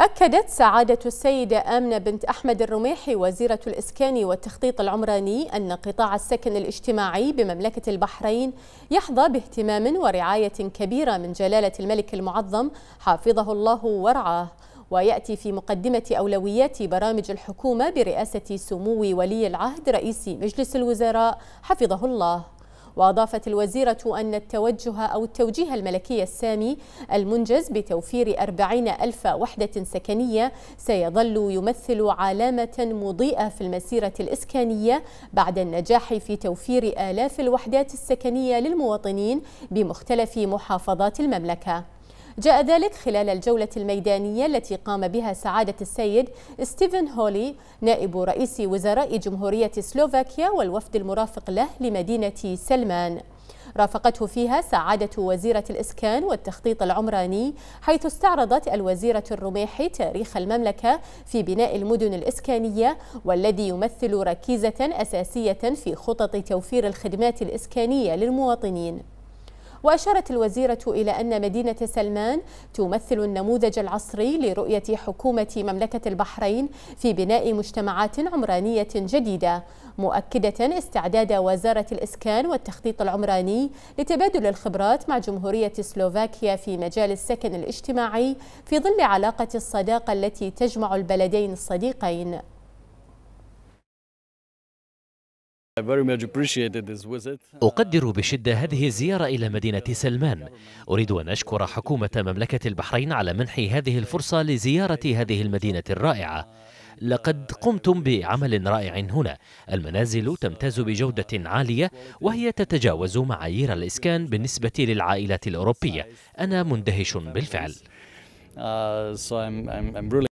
أكدت سعادة السيدة آمنة بنت أحمد الرميحي وزيرة الإسكان والتخطيط العمراني أن قطاع السكن الاجتماعي بمملكة البحرين يحظى باهتمام ورعاية كبيرة من جلالة الملك المعظم حافظه الله ورعاه ويأتي في مقدمة أولويات برامج الحكومة برئاسة سمو ولي العهد رئيس مجلس الوزراء حفظه الله وأضافت الوزيرة أن التوجه أو التوجيه الملكي السامي المنجز بتوفير 40 ألف وحدة سكنية سيظل يمثل علامة مضيئة في المسيرة الإسكانية بعد النجاح في توفير آلاف الوحدات السكنية للمواطنين بمختلف محافظات المملكة جاء ذلك خلال الجولة الميدانية التي قام بها سعادة السيد ستيفن هولي نائب رئيس وزراء جمهورية سلوفاكيا والوفد المرافق له لمدينة سلمان رافقته فيها سعادة وزيرة الإسكان والتخطيط العمراني حيث استعرضت الوزيرة الرميحي تاريخ المملكة في بناء المدن الإسكانية والذي يمثل ركيزة أساسية في خطط توفير الخدمات الإسكانية للمواطنين وأشارت الوزيرة إلى أن مدينة سلمان تمثل النموذج العصري لرؤية حكومة مملكة البحرين في بناء مجتمعات عمرانية جديدة مؤكدة استعداد وزارة الإسكان والتخطيط العمراني لتبادل الخبرات مع جمهورية سلوفاكيا في مجال السكن الاجتماعي في ظل علاقة الصداقة التي تجمع البلدين الصديقين أقدر بشدة هذه الزيارة إلى مدينة سلمان أريد أن أشكر حكومة مملكة البحرين على منح هذه الفرصة لزيارة هذه المدينة الرائعة لقد قمتم بعمل رائع هنا المنازل تمتاز بجودة عالية وهي تتجاوز معايير الإسكان بالنسبة للعائلات الأوروبية أنا مندهش بالفعل uh,